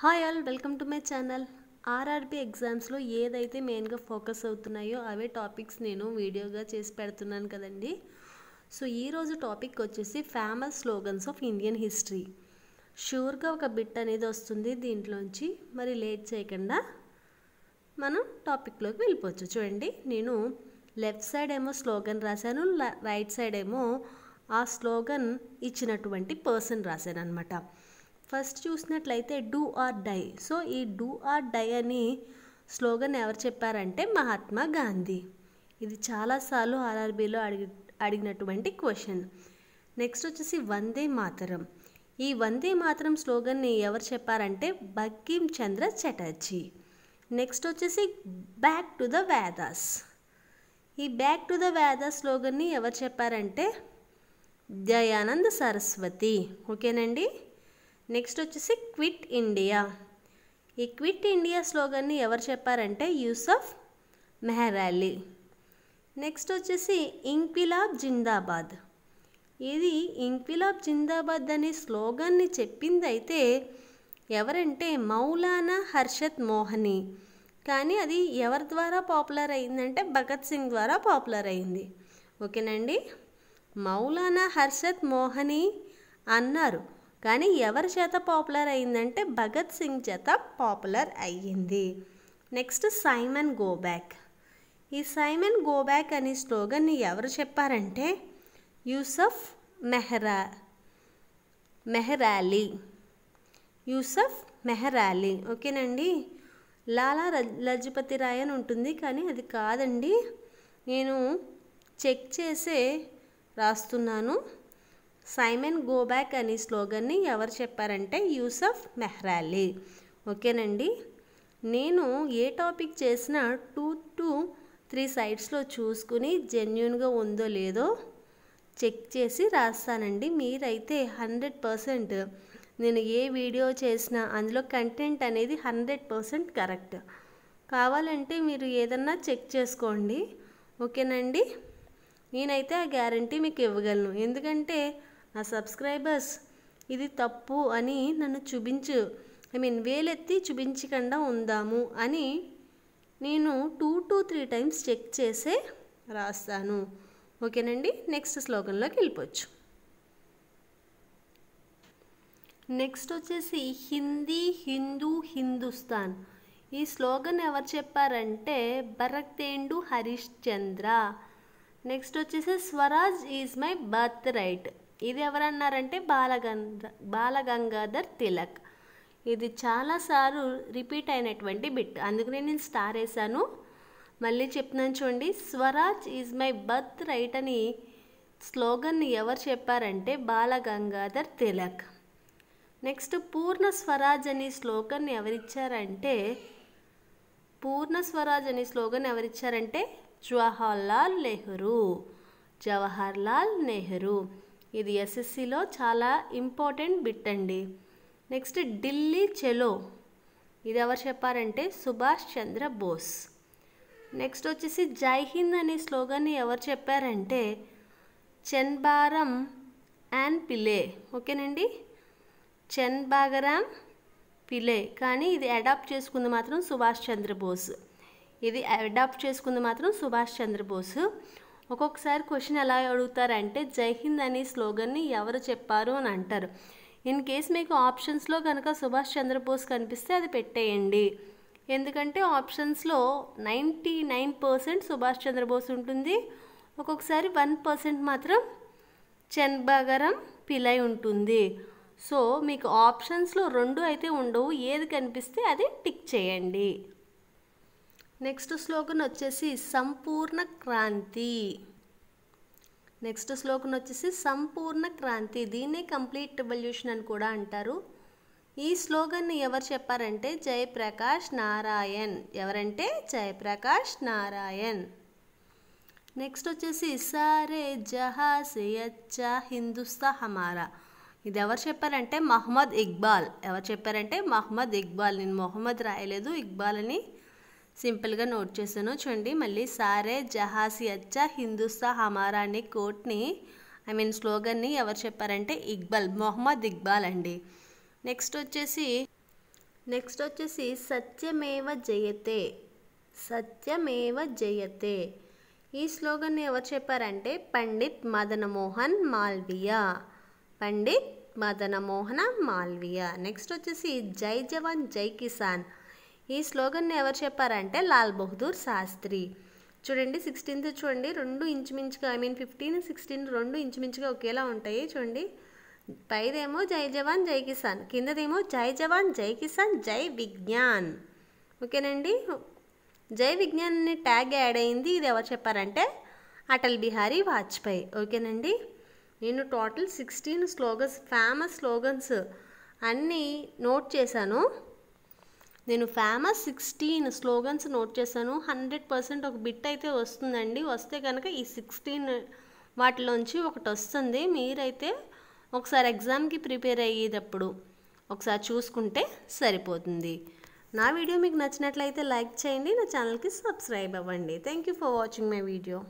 hi all welcome to my channel RRB ఎగ్జామ్స్లో ఏదైతే మెయిన్గా ఫోకస్ అవుతున్నాయో అవే టాపిక్స్ నేను వీడియోగా చేసి పెడుతున్నాను కదండి సో ఈరోజు టాపిక్ వచ్చేసి famous slogans of Indian history షూర్గా ఒక బిట్ అనేది వస్తుంది దీంట్లోంచి మరి లేట్ చేయకుండా మనం టాపిక్లోకి వెళ్ళిపోవచ్చు చూడండి నేను లెఫ్ట్ సైడ్ ఏమో స్లోగన్ రాశాను రైట్ సైడ్ ఏమో ఆ స్లోగన్ ఇచ్చినటువంటి పర్సన్ రాశాను అనమాట ఫస్ట్ చూసినట్లయితే డూ ఆర్ డై సో ఈ డూ ఆర్ డై అని స్లోగన్ ఎవరు చెప్పారంటే మహాత్మా గాంధీ ఇది చాలాసార్లు ఆర్ఆర్బీలో అడిగి అడిగినటువంటి క్వశ్చన్ నెక్స్ట్ వచ్చేసి వందే మాతరం ఈ వందే మాతరం స్లోగన్ని ఎవరు చెప్పారంటే బక్కిం చంద్ర చటర్జీ నెక్స్ట్ వచ్చేసి బ్యాక్ టు ద వేదాస్ ఈ బ్యాక్ టు ద వేదాస్ స్లోగన్ని ఎవరు చెప్పారంటే దయానంద సరస్వతి ఓకేనండి నెక్స్ట్ వచ్చేసి క్విట్ ఇండియా ఈ క్విట్ ఇండియా స్లోగన్ని ఎవరు చెప్పారంటే యూసఫ్ మెహర్ నెక్స్ట్ వచ్చేసి ఇంక్విలాబ్ జిందాబాద్ ఇది ఇంక్విలాబ్ జిందాబాద్ అనే స్లోగన్ని చెప్పిందైతే ఎవరంటే మౌలానా హర్షత్ మోహని కానీ అది ఎవరి ద్వారా పాపులర్ అయిందంటే భగత్ సింగ్ ద్వారా పాపులర్ అయింది ఓకేనండి మౌలానా హర్షత్ మోహని అన్నారు కానీ ఎవరి చేత పాపులర్ అయిందంటే భగత్ సింగ్ చేత పాపులర్ అయ్యింది నెక్స్ట్ సైమన్ గోబ్యాక్ ఈ సైమన్ గోబ్యాక్ అనే స్లోగన్ని ఎవరు చెప్పారంటే యూసఫ్ మెహరా మెహరాలీ యూసఫ్ మెహరాలీ ఓకేనండి లాలా లజపతి రాయ్ అని ఉంటుంది కానీ అది కాదండి నేను చెక్ చేసే రాస్తున్నాను గో గోబ్యాక్ అనే స్లోగన్ని ఎవరు చెప్పారంటే యూసఫ్ మెహ్రాలీ ఓకేనండి నేను ఏ టాపిక్ చేసినా టూ టు త్రీ సైట్స్లో చూసుకుని జెన్యున్గా ఉందో లేదో చెక్ చేసి రాస్తానండి మీరైతే హండ్రెడ్ పర్సెంట్ నేను ఏ వీడియో చేసినా అందులో కంటెంట్ అనేది హండ్రెడ్ పర్సెంట్ కరెక్ట్ కావాలంటే మీరు ఏదన్నా చెక్ చేసుకోండి ఓకేనండి నేనైతే ఆ గ్యారంటీ మీకు ఇవ్వగలను ఎందుకంటే నా సబ్స్క్రైబర్స్ ఇది తప్పు అని నన్ను చూపించు ఐ మీన్ వేలెత్తి చూపించకుండా ఉందాము అని నేను two to three times check చేసే రాస్తాను ఓకేనండి నెక్స్ట్ స్లోగన్లోకి వెళ్ళిపోవచ్చు నెక్స్ట్ వచ్చేసి హిందీ హిందూ హిందుస్థాన్ ఈ స్లోగన్ ఎవరు చెప్పారంటే భరక్తేండు హరిశ్చంద్ర నెక్స్ట్ వచ్చేసి swaraj is my birth right ఇది ఎవరన్నారంటే బాలగంధ బాలగంగాధర్ తిలక్ ఇది చాలాసార్లు రిపీట్ అయినటువంటి బిట్ అందుకనే నేను స్టార్ వేసాను మళ్ళీ చెప్తున్నాను చూడండి swaraj is my birth right అని స్లోగన్ని ఎవరు చెప్పారంటే బాలగంగాధర్ తిలక్ నెక్స్ట్ పూర్ణ స్వరాజ్ అనే స్లోగన్ ఎవరిచ్చారంటే పూర్ణ స్వరాజ్ అనే స్లోగన్ ఎవరిచ్చారంటే జవహర్లాల్ నెహ్రూ జవహర్లాల్ నెహ్రూ ఇది ఎస్ఎస్సిలో చాలా ఇంపార్టెంట్ బిట్ అండి నెక్స్ట్ ఢిల్లీ చెలో ఇది ఎవరు చెప్పారంటే సుభాష్ చంద్ర బోస్ నెక్స్ట్ వచ్చేసి జై హింద్ అనే స్లోగాన్ని ఎవరు చెప్పారంటే చెన్బారం అండ్ పిలే ఓకేనండి బాగరామ్ పిలే కానీ ఇది అడాప్ట్ చేసుకుంది మాత్రం సుభాష్ చంద్రబోస్ ఇది అడాప్ట్ చేసుకుంది మాత్రం సుభాష్ చంద్రబోస్ ఒక్కొక్కసారి క్వశ్చన్ ఎలా అడుగుతారంటే జై హింద్ అనే స్లోగన్ని ఎవరు చెప్పారు అని అంటారు ఇన్ కేస్ మీకు ఆప్షన్స్లో కనుక సుభాష్ చంద్రబోస్ కనిపిస్తే అది పెట్టేయండి ఎందుకంటే ఆప్షన్స్లో ninety nine percent Subhash Chandrabose ఉంటుంది ఒక్కొక్కసారి వన్ పర్సెంట్ మాత్రం చెన్బగరం పిలై ఉంటుంది సో మీకు ఆప్షన్స్లో రెండు అయితే ఉండవు ఏది కనిపిస్తే అది టిక్ చేయండి నెక్స్ట్ స్లోగన్ వచ్చేసి సంపూర్ణ క్రాంతి నెక్స్ట్ స్లోగన్ వచ్చేసి సంపూర్ణ క్రాంతి దీన్నే కంప్లీట్ రెవల్యూషన్ అని కూడా అంటారు ఈ స్లోగన్ని ఎవరు చెప్పారంటే జయప్రకాష్ నారాయణ్ ఎవరంటే జయప్రకాష్ నారాయణ్ నెక్స్ట్ వచ్చేసి సారే జహా సే హిందుస్తా హమారా ఇది ఎవరు చెప్పారంటే మహమ్మద్ ఇక్బాల్ ఎవరు చెప్పారంటే మహమ్మద్ ఇక్బాల్ నేను మొహమ్మద్ రాయలేదు ఇక్బాల్ అని సింపుల్గా నోట్ చేశాను చూడండి మళ్ళీ సారే జహాసి అచ్చా హిందుస్తా హమారా అనే కోట్ని ఐ మీన్ స్లోగన్ని ఎవరు చెప్పారంటే ఇక్బాల్ మొహమ్మద్ ఇక్బాల్ అండి నెక్స్ట్ వచ్చేసి నెక్స్ట్ వచ్చేసి సత్యమేవ జయతే సత్యమేవ జయతే ఈ స్లోగన్ని ఎవరు చెప్పారంటే పండిత్ మదనమోహన్ మాల్వియా పండిత్ మదనమోహన మాల్వియా నెక్స్ట్ వచ్చేసి జై జవాన్ జై కిసాన్ ఈ స్లోగన్ని ఎవరు చెప్పారంటే లాల్ బహదూర్ శాస్త్రి చూడండి సిక్స్టీన్త్ చూడండి రెండు ఇంచుమించుగా ఐ మీన్ ఫిఫ్టీన్ సిక్స్టీన్ రెండు ఇంచుమించుగా ఒకేలా ఉంటాయి చూడండి పైదేమో జై జవాన్ జై కిసాన్ కిందదేమో జై జవాన్ జై కిసాన్ జై విజ్ఞాన్ ఓకేనండి జై విజ్ఞాన్ అనే ట్యాగ్ యాడ్ అయింది ఇది ఎవరు చెప్పారంటే అటల్ బిహారీ వాజ్పేయి ఓకేనండి నేను total sixteen slogans famous slogans అన్నీ నోట్ చేశాను నేను ఫేమస్ సిక్స్టీన్ స్లోగన్స్ నోట్ చేశాను హండ్రెడ్ పర్సెంట్ ఒక బిట్ అయితే వస్తుందండి వస్తే కనుక ఈ సిక్స్టీన్ వాటిలోంచి ఒకటి వస్తుంది మీరైతే ఒకసారి ఎగ్జామ్కి ప్రిపేర్ అయ్యేటప్పుడు ఒకసారి చూసుకుంటే సరిపోతుంది నా వీడియో మీకు నచ్చినట్లయితే లైక్ చేయండి నా ఛానల్కి సబ్స్క్రైబ్ అవ్వండి thank you for watching my video